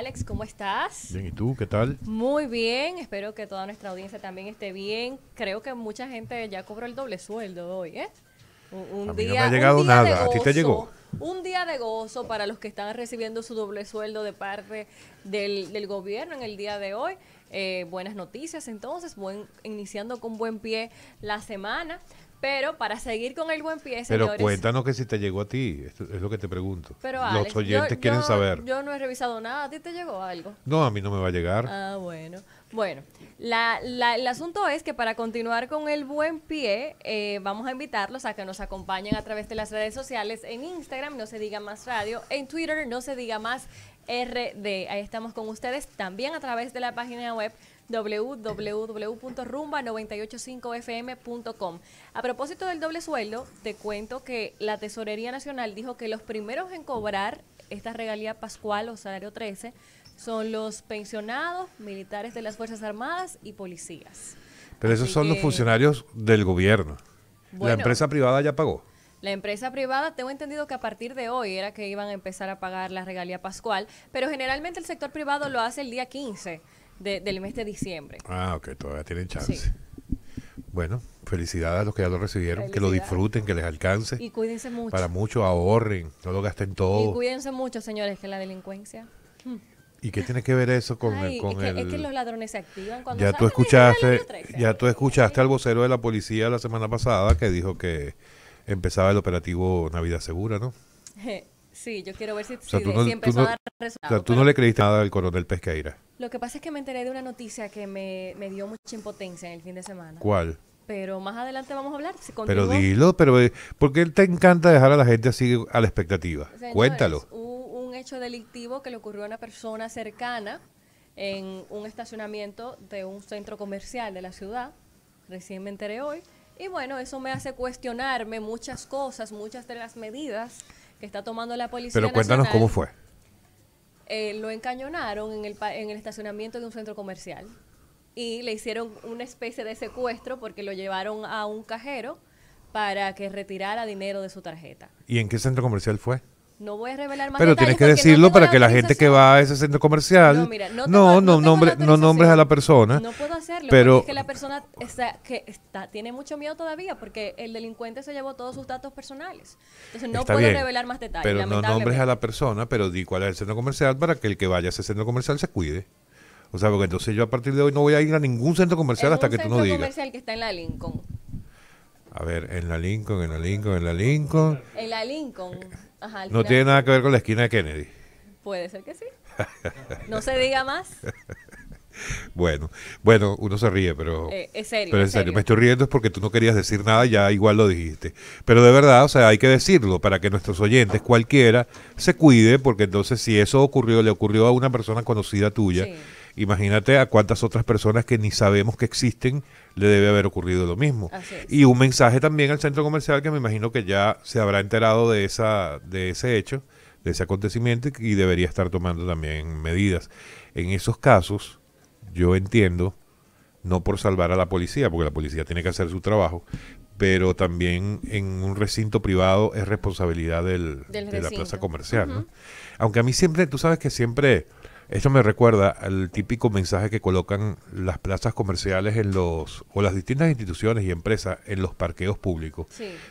Alex, ¿cómo estás? Bien, ¿y tú? ¿Qué tal? Muy bien, espero que toda nuestra audiencia también esté bien. Creo que mucha gente ya cobró el doble sueldo hoy, ¿eh? Un, día, no ha llegado nada, a ti te llegó. Un día de gozo para los que están recibiendo su doble sueldo de parte del, del gobierno en el día de hoy. Eh, buenas noticias entonces, buen, iniciando con buen pie la semana. Pero para seguir con el buen pie, Pero cuéntanos que si te llegó a ti, es lo que te pregunto. Pero Los oyentes yo, quieren saber. Yo no he revisado nada, ¿a ti te llegó algo? No, a mí no me va a llegar. Ah, bueno. Bueno, el asunto es que para continuar con el buen pie, eh, vamos a invitarlos a que nos acompañen a través de las redes sociales. En Instagram, no se diga más radio. En Twitter, no se diga más RD. Ahí estamos con ustedes también a través de la página web www.rumba985fm.com. A propósito del doble sueldo, te cuento que la Tesorería Nacional dijo que los primeros en cobrar esta regalía pascual o salario 13 son los pensionados, militares de las Fuerzas Armadas y policías. Pero esos son los funcionarios del gobierno. la empresa privada ya pagó. La empresa privada, tengo entendido que a partir de hoy era que iban a empezar a pagar la regalía pascual, pero generalmente el sector privado lo hace el día 15 del mes de diciembre. Ah, ok, todavía tienen chance. Bueno, felicidades a los que ya lo recibieron, que lo disfruten, que les alcance. Y cuídense mucho. Para mucho ahorren, no lo gasten todo. Y cuídense mucho, señores, que la delincuencia. Hmm. ¿Y qué tiene que ver eso con, el, es que, es que, los ladrones se activan cuando ya tú escuchaste, ya tú escuchaste al vocero de la policía la semana pasada que dijo que empezaba el operativo Navidad Segura, ¿no? Sí, yo quiero ver si, tú a tú no le creíste nada al coronel Pesqueira. Lo que pasa es que me enteré de una noticia que me, dio mucha impotencia en el fin de semana. ¿Cuál? Pero más adelante vamos a hablar. pero dilo, pero eh, porque él te encanta dejar a la gente así a la expectativa. Cuéntalo. Un, un hecho delictivo que le ocurrió a una persona cercana en un estacionamiento de un centro comercial de la ciudad. Recién me enteré hoy. Y bueno, eso me hace cuestionarme muchas cosas, muchas de las medidas que está tomando la policía. Pero cuéntanos cómo fue. Eh, lo encañonaron en el, en el estacionamiento de un centro comercial y le hicieron una especie de secuestro porque lo llevaron a un cajero para que retirara dinero de su tarjeta. ¿Y en qué centro comercial fue? No voy a revelar más Pero tienes que decirlo para que la gente que va a ese centro comercial no, mira, no, no, nombres a la persona. No puedo hacerlo, pero es que la persona está, que está, tiene mucho miedo todavía porque el delincuente se llevó todos sus datos personales. Entonces no puedo revelar más detalles. Pero no nombres a la persona, pero di cuál es el centro comercial para que el que vaya a ese centro comercial se cuide. O sea, porque entonces yo a partir de hoy no voy a ir a ningún centro comercial hasta que tú no digas. centro comercial que está en la Lincoln. A ver, en la Lincoln, en la Lincoln, en la Lincoln. En la Lincoln no tiene nada que ver con la esquina de Kennedy. Puede ser que sí. no se diga más. Bueno, bueno, uno se ríe, pero eh, es serio. Pero en serio. me estoy riendo es porque tú no querías decir nada, ya igual lo dijiste. Pero de verdad, o sea, hay que decirlo para que nuestros oyentes, cualquiera, se cuide, porque entonces si eso ocurrió, le ocurrió a una persona conocida tuya. Imagínate a cuántas otras personas que ni sabemos que existen le debe haber ocurrido lo mismo. Y un mensaje también al centro comercial que me imagino que ya se habrá enterado de, esa, de ese hecho, de ese acontecimiento y debería estar tomando también medidas. En esos casos, yo entiendo, no por salvar a la policía, porque la policía tiene que hacer su trabajo, pero también en un recinto privado es responsabilidad del, de la plaza comercial. ¿no? Aunque a mí siempre, tú sabes que siempre esto me recuerda al típico mensaje que colocan las plazas comerciales en los o las distintas instituciones y empresas en los parqueos públicos,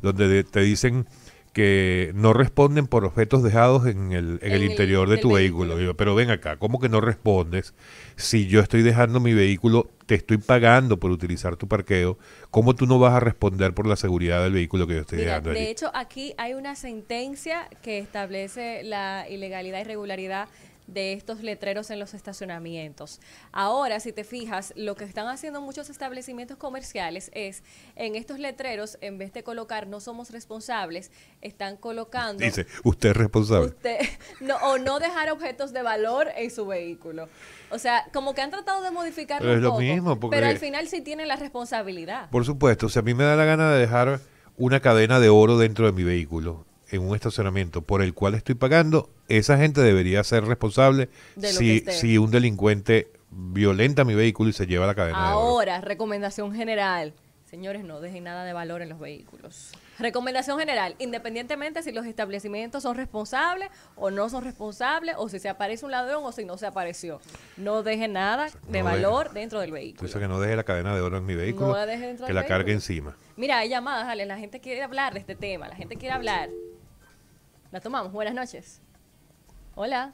donde te dicen que no responden por objetos dejados en el, en interior de tu vehículo. Pero ven acá, ¿cómo que no respondes? Si yo estoy dejando mi vehículo, te estoy pagando por utilizar tu parqueo, ¿cómo tú no vas a responder por la seguridad del vehículo que yo estoy dejando? De hecho, aquí hay una sentencia que establece la ilegalidad y e regularidad de estos letreros en los estacionamientos. Ahora, si te fijas, lo que están haciendo muchos establecimientos comerciales es en estos letreros, en vez de colocar no somos responsables, están colocando... Dice, usted es responsable. no, o no dejar objetos de valor en su vehículo. O sea, como que han tratado de modificar pero es lo mismo, pero al final sí tienen la responsabilidad. Por supuesto, o si sea, a mí me da la gana de dejar una cadena de oro dentro de mi vehículo en un estacionamiento por el cual estoy pagando, esa gente debería ser responsable si, si un delincuente violenta mi vehículo y se lleva la cadena. de oro. Ahora, recomendación general. Señores, no dejen nada de valor en los vehículos. Recomendación general, independientemente si los establecimientos son responsables o no son responsables, o si se aparece un ladrón o si no se apareció. No dejen nada de valor dentro del vehículo. que no deje la cadena de oro en mi vehículo, que la cargue encima. Mira, hay llamadas, Ale, la gente quiere hablar de este tema, la gente quiere hablar. La tomamos, buenas noches. Hola.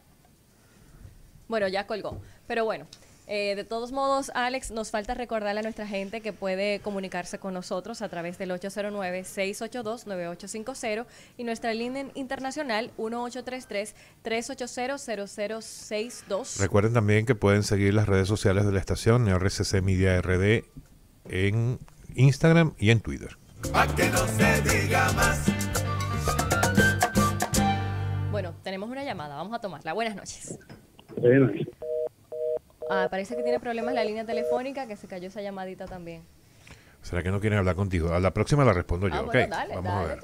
Bueno, ya colgó. Pero bueno, eh, de todos modos, Alex, nos falta recordar a nuestra gente que puede comunicarse con nosotros a través del 809-682-9850 y nuestra línea internacional 1833-380-0062. Recuerden también que pueden seguir las redes sociales de la estación RCC Media RD en Instagram y en Twitter. que no se diga más bueno, tenemos una llamada, vamos a tomarla. Buenas noches. Buenas. Ah, parece que tiene problemas la línea telefónica, que se cayó esa llamadita también. ¿Será que no quieren hablar contigo? A la próxima la respondo yo. Ah, okay. vamos a ver.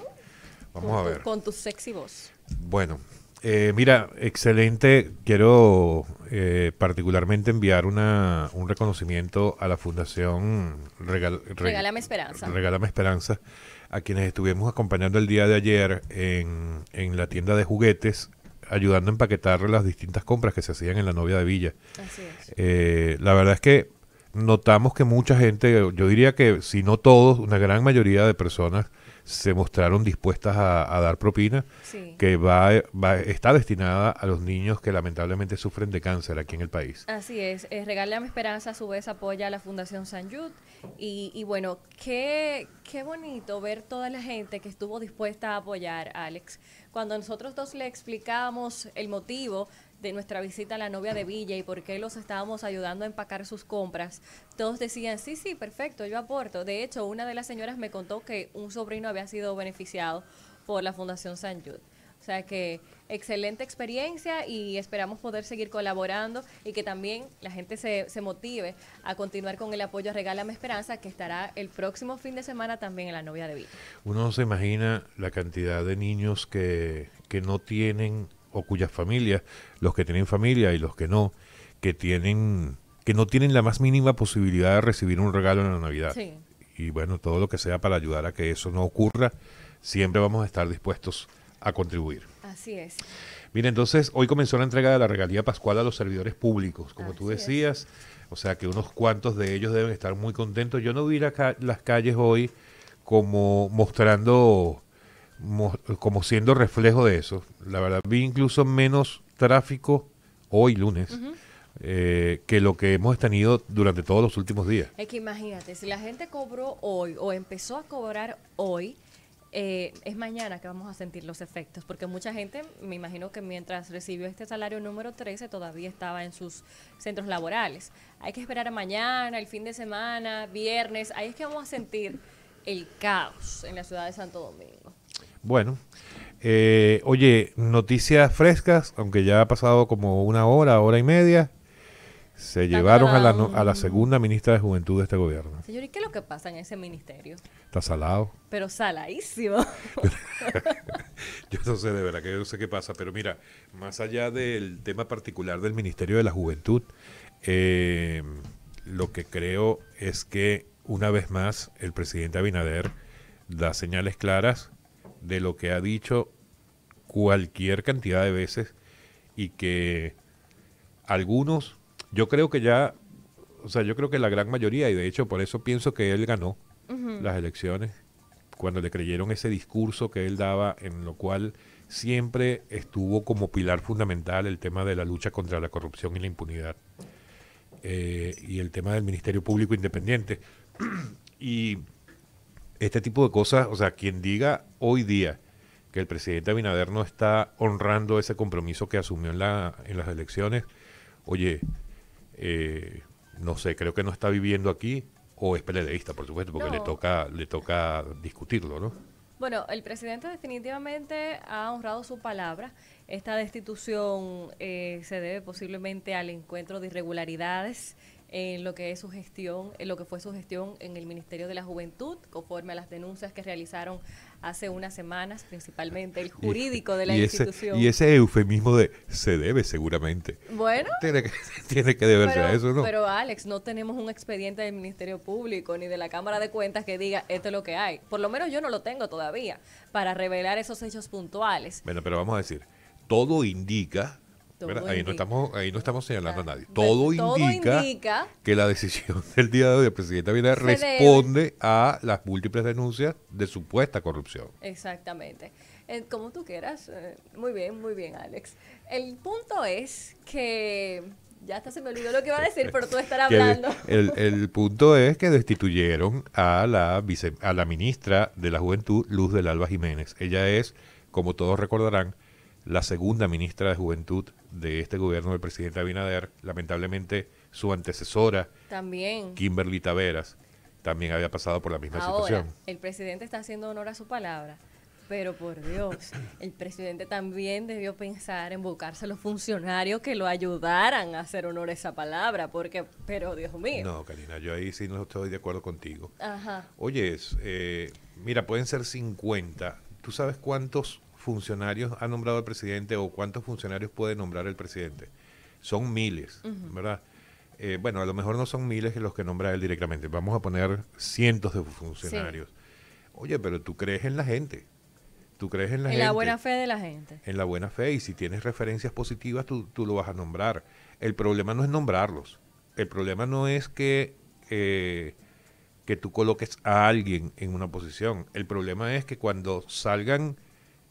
Vamos con a ver. con tu sexy voz. Bueno, eh, mira, excelente. Quiero eh, particularmente enviar una, un reconocimiento a la Fundación Regal, Regálame Esperanza. Regálame Esperanza a quienes estuvimos acompañando el día de ayer en, en la tienda de juguetes, ayudando a empaquetar las distintas compras que se hacían en la novia de Villa. Así es. Eh, la verdad es que notamos que mucha gente, yo diría que si no todos, una gran mayoría de personas se mostraron dispuestas a, dar propina, que va, está destinada a los niños que lamentablemente sufren de cáncer aquí en el país. Así es, es eh, mi Esperanza a su vez apoya a la Fundación San Yud y, bueno, qué, qué bonito ver toda la gente que estuvo dispuesta a apoyar, a Alex. Cuando nosotros dos le explicábamos el motivo de nuestra visita a la novia de Villa y por qué los estábamos ayudando a empacar sus compras, todos decían, sí, sí, perfecto, yo aporto. De hecho, una de las señoras me contó que un sobrino había sido beneficiado por la Fundación San Jude. O sea que excelente experiencia y esperamos poder seguir colaborando y que también la gente se, motive a continuar con el apoyo a Regálame Esperanza que estará el próximo fin de semana también en la novia de Villa. Uno se imagina la cantidad de niños que, que no tienen o cuyas familias, los que tienen familia y los que no, que tienen que no tienen la más mínima posibilidad de recibir un regalo en la Navidad. Y bueno, todo lo que sea para ayudar a que eso no ocurra, siempre vamos a estar dispuestos a contribuir. Así es. mire entonces hoy comenzó la entrega de la regalía pascual a los servidores públicos, como tú decías, o sea que unos cuantos de ellos deben estar muy contentos. Yo no vi las calles hoy como mostrando como siendo reflejo de eso. La verdad, vi incluso menos tráfico hoy lunes. Eh, que lo que hemos tenido durante todos los últimos días. Es que imagínate, si la gente cobró hoy o empezó a cobrar hoy, eh, es mañana que vamos a sentir los efectos, porque mucha gente, me imagino que mientras recibió este salario número 13 todavía estaba en sus centros laborales. Hay que esperar a mañana, el fin de semana, viernes, ahí es que vamos a sentir el caos en la ciudad de Santo Domingo. Bueno. Eh, oye, noticias frescas, aunque ya ha pasado como una hora, hora y media, se llevaron a la, segunda ministra de Juventud de este gobierno. Señor, ¿y qué es lo que pasa en ese ministerio? Está salado. Pero saladísimo. yo no sé, de verdad que yo no sé qué pasa, pero mira, más allá del tema particular del Ministerio de la Juventud, eh, lo que creo es que una vez más el presidente Abinader da señales claras de lo que ha dicho cualquier cantidad de veces y que algunos, yo creo que ya, o sea, yo creo que la gran mayoría, y de hecho por eso pienso que él ganó las elecciones, cuando le creyeron ese discurso que él daba, en lo cual siempre estuvo como pilar fundamental el tema de la lucha contra la corrupción y la impunidad, eh, y el tema del Ministerio Público Independiente. y este tipo de cosas, o sea, quien diga hoy día que el presidente Abinader no está honrando ese compromiso que asumió en, la, en las elecciones, oye, eh, no sé, creo que no está viviendo aquí o es peledeísta, por supuesto, porque le, toca, le toca discutirlo, ¿no? Bueno, el presidente definitivamente ha honrado su palabra. Esta destitución eh, se debe posiblemente al encuentro de irregularidades en lo que es su gestión, en lo que fue su gestión en el Ministerio de la Juventud, conforme a las denuncias que realizaron hace unas semanas, principalmente el jurídico de la institución. y ese eufemismo de se debe seguramente. Bueno. Tiene que, tiene que deberse a eso, ¿no? Pero Alex, no tenemos un expediente del Ministerio Público ni de la Cámara de Cuentas que diga esto es lo que hay. Por lo menos yo no lo tengo todavía para revelar esos hechos puntuales. Bueno, pero vamos a decir, todo indica ahí, no estamos, ahí no estamos señalando a nadie. Todo, indica, que la decisión del día de hoy del presidenta Abinader responde a las múltiples denuncias de supuesta corrupción. Exactamente. Eh, como tú quieras. Eh, muy bien, muy bien, Alex. El punto es que ya hasta se me olvidó lo que iba a decir, pero tú estar hablando. El, punto es que destituyeron a la, a la ministra de la Juventud, Luz del Alba Jiménez. Ella es, como todos recordarán, la segunda ministra de Juventud de este gobierno del presidente Abinader, lamentablemente su antecesora, también. Kimberly Taveras, también había pasado por la misma situación. El presidente está haciendo honor a su palabra, pero por Dios, el presidente también debió pensar en buscarse los funcionarios que lo ayudaran a hacer honor a esa palabra, porque, pero Dios mío. No, Karina, yo ahí sí no estoy de acuerdo contigo. Oye, eh, mira, pueden ser 50. ¿Tú sabes cuántos funcionarios ha nombrado el presidente o cuántos funcionarios puede nombrar el presidente. Son miles, ¿verdad? Eh, bueno, a lo mejor no son miles los que nombra él directamente, vamos a poner cientos de funcionarios. Oye, pero tú crees en la gente, tú crees en la gente. En la buena fe de la gente. En la buena fe, y si tienes referencias positivas, tú, lo vas a nombrar. El problema no es nombrarlos, el problema no es que, eh, que tú coloques a alguien en una posición, el problema es que cuando salgan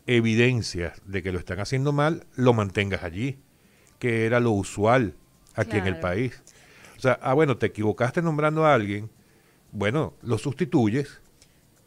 evidencias de que lo están haciendo mal, lo mantengas allí, que era lo usual aquí en el país. O sea, ah, bueno, te equivocaste nombrando a alguien, bueno, lo sustituyes.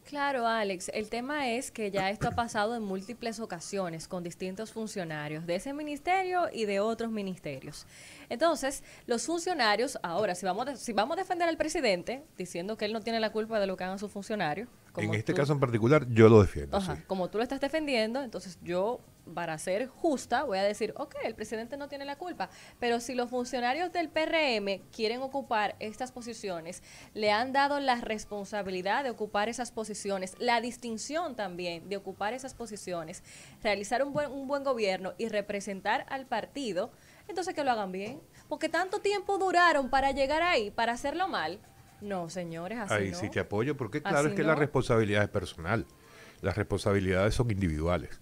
Claro, Alex, el tema es que ya esto ha pasado en múltiples ocasiones con distintos funcionarios de ese ministerio y de otros ministerios. Entonces, los funcionarios, ahora, si vamos, si vamos a defender al presidente diciendo que él no tiene la culpa de lo que hagan sus funcionarios, en este caso en particular, yo lo defiendo. Como tú lo estás defendiendo, entonces yo, para ser justa, voy a decir, ok, el presidente no tiene la culpa, pero si los funcionarios del PRM quieren ocupar estas posiciones, le han dado la responsabilidad de ocupar esas posiciones, la distinción también de ocupar esas posiciones, realizar un buen, un buen gobierno y representar al partido, entonces que lo hagan bien. Porque tanto tiempo duraron para llegar ahí, para hacerlo mal, no, señores, así Ahí sí te apoyo, porque claro es que la responsabilidad es personal. Las responsabilidades son individuales.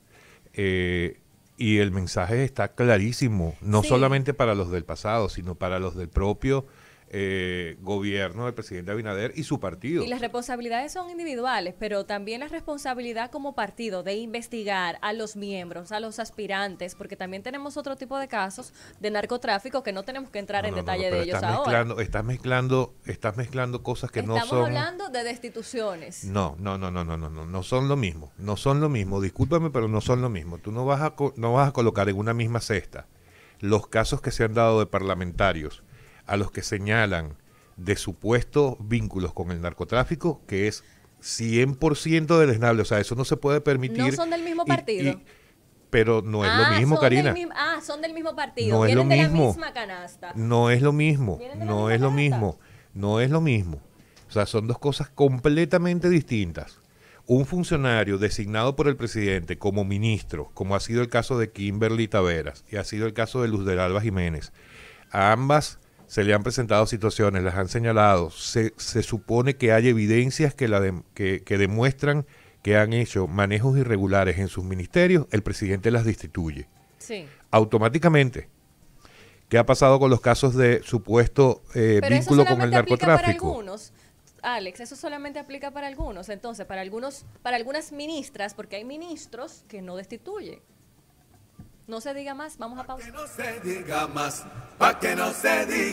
Eh, y el mensaje está clarísimo, no solamente para los del pasado, sino para los del propio eh, gobierno del presidente Abinader y su partido. Y las responsabilidades son individuales, pero también la responsabilidad como partido de investigar a los miembros, a los aspirantes, porque también tenemos otro tipo de casos de narcotráfico que no tenemos que entrar en detalle de ellos ahora. estás mezclando, estás mezclando cosas que no son. Estamos hablando de destituciones. No, no, no, no, no, no, no, no son lo mismo, no son lo mismo. Discúlpame, pero no son lo mismo. Tú no vas a, no vas a colocar en una misma cesta los casos que se han dado de parlamentarios a los que señalan de supuestos vínculos con el narcotráfico, que es 100% esnable. O sea, eso no se puede permitir. No son del mismo partido. pero no es lo ah, mismo, Karina. ah, son del mismo partido. No es lo de la misma canasta. No es lo mismo. No es lo mismo. No es lo mismo. O sea, son dos cosas completamente distintas. Un funcionario designado por el presidente como ministro, como ha sido el caso de Kimberly Taveras y ha sido el caso de Luz del Alba Jiménez, ambas se le han presentado situaciones, las han señalado, se, supone que hay evidencias que, que, demuestran que han hecho manejos irregulares en sus ministerios, el presidente las destituye. Sí. Automáticamente. ¿Qué ha pasado con los casos de supuesto eh, vínculo con el narcotráfico? Para algunos. Alex, eso solamente aplica para algunos, entonces, para algunos, para algunas ministras, porque hay ministros que no destituyen. No se diga más, vamos a pausa. no se diga más, para que no se diga